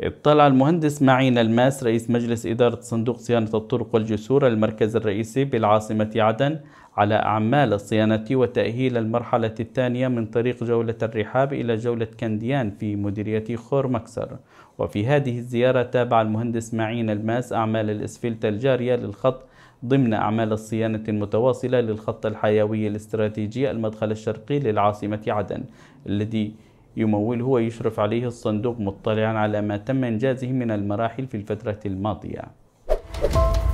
اطلع المهندس معين الماس رئيس مجلس إدارة صندوق صيانة الطرق والجسور المركز الرئيسي بالعاصمة عدن على أعمال الصيانة وتأهيل المرحلة الثانية من طريق جولة الرحاب إلى جولة كنديان في مديرية خور مكسر وفي هذه الزيارة تابع المهندس معين الماس أعمال الإسفلت الجارية للخط ضمن أعمال الصيانة المتواصلة للخط الحيوي الاستراتيجي المدخل الشرقي للعاصمة عدن الذي يمول هو يشرف عليه الصندوق مطلعا على ما تم إنجازه من المراحل في الفترة الماضية